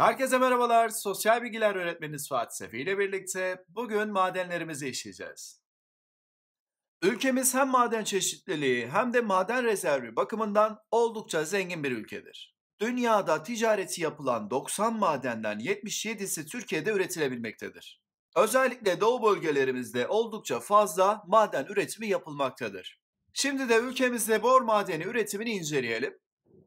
Herkese merhabalar. Sosyal bilgiler öğretmeniniz Fatih Sefi ile birlikte bugün madenlerimizi işleyeceğiz. Ülkemiz hem maden çeşitliliği hem de maden rezervi bakımından oldukça zengin bir ülkedir. Dünyada ticareti yapılan 90 madenden 77'si Türkiye'de üretilebilmektedir. Özellikle doğu bölgelerimizde oldukça fazla maden üretimi yapılmaktadır. Şimdi de ülkemizde bor madeni üretimini inceleyelim.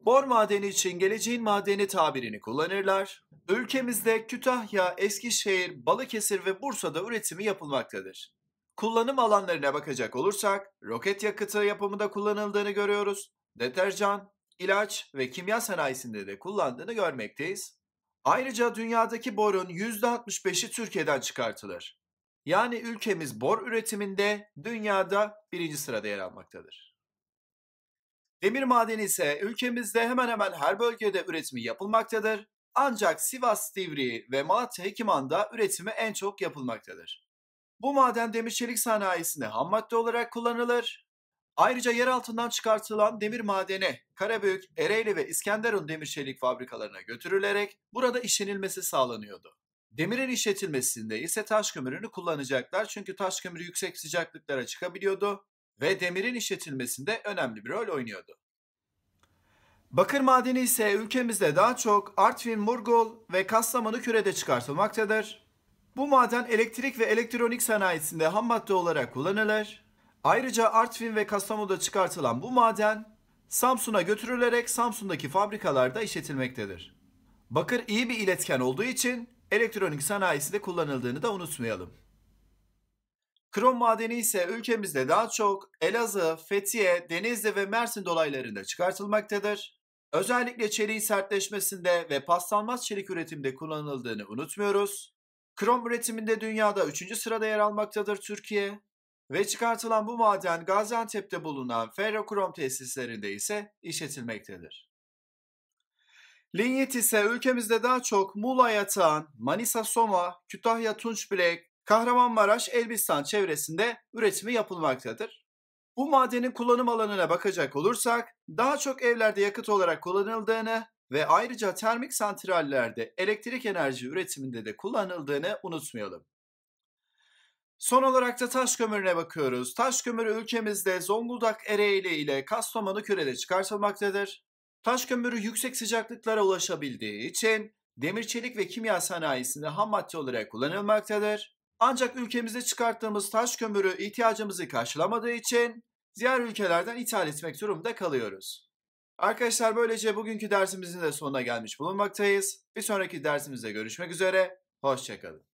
Bor madeni için geleceğin madeni tabirini kullanırlar. Ülkemizde Kütahya, Eskişehir, Balıkesir ve Bursa'da üretimi yapılmaktadır. Kullanım alanlarına bakacak olursak roket yakıtı yapımında kullanıldığını görüyoruz. Deterjan, ilaç ve kimya sanayisinde de kullandığını görmekteyiz. Ayrıca dünyadaki borun %65'i Türkiye'den çıkartılır. Yani ülkemiz bor üretiminde dünyada birinci sırada yer almaktadır. Demir madeni ise ülkemizde hemen hemen her bölgede üretimi yapılmaktadır. Ancak Sivas, Divri ve Malatya Hekiman'da üretimi en çok yapılmaktadır. Bu maden demir çelik sanayisinde ham madde olarak kullanılır. Ayrıca yer altından çıkartılan demir madeni Karabük, Ereğli ve İskenderun demir çelik fabrikalarına götürülerek burada işlenilmesi sağlanıyordu. Demirin işletilmesinde ise taş kömürünü kullanacaklar çünkü taş kömürü yüksek sıcaklıklara çıkabiliyordu ve demirin işletilmesinde önemli bir rol oynuyordu. Bakır madeni ise ülkemizde daha çok Artvin, Murgul ve Kastamonu kürede çıkartılmaktadır. Bu maden elektrik ve elektronik sanayisinde ham madde olarak kullanılır. Ayrıca Artvin ve Kastamonu'da çıkartılan bu maden Samsun'a götürülerek Samsun'daki fabrikalarda işletilmektedir. Bakır iyi bir iletken olduğu için elektronik sanayisinde kullanıldığını da unutmayalım. Krom madeni ise ülkemizde daha çok Elazığ, Fethiye, Denizli ve Mersin dolaylarında çıkartılmaktadır. Özellikle çeliğin sertleşmesinde ve paslanmaz çelik üretimde kullanıldığını unutmuyoruz. Krom üretiminde dünyada 3. sırada yer almaktadır Türkiye ve çıkartılan bu maden Gaziantep'te bulunan ferrokrom tesislerinde ise işletilmektedir. Linyit ise ülkemizde daha çok Muğla Yatağan, Manisa Soma, Kütahya Tunçbilek, Kahramanmaraş, Elbistan çevresinde üretimi yapılmaktadır. Bu madenin kullanım alanına bakacak olursak daha çok evlerde yakıt olarak kullanıldığını ve ayrıca termik santrallerde elektrik enerji üretiminde de kullanıldığını unutmayalım. Son olarak da taş kömürüne bakıyoruz. Taş kömürü ülkemizde Zonguldak Ereğli ile Kastamonu kürede çıkartılmaktadır. Taş kömürü yüksek sıcaklıklara ulaşabildiği için demir çelik ve kimya sanayisinde ham madde olarak kullanılmaktadır. Ancak ülkemizde çıkarttığımız taş kömürü ihtiyacımızı karşılamadığı için diğer ülkelerden ithal etmek durumunda kalıyoruz. Arkadaşlar böylece bugünkü dersimizin de sonuna gelmiş bulunmaktayız. Bir sonraki dersimizde görüşmek üzere. Hoşçakalın.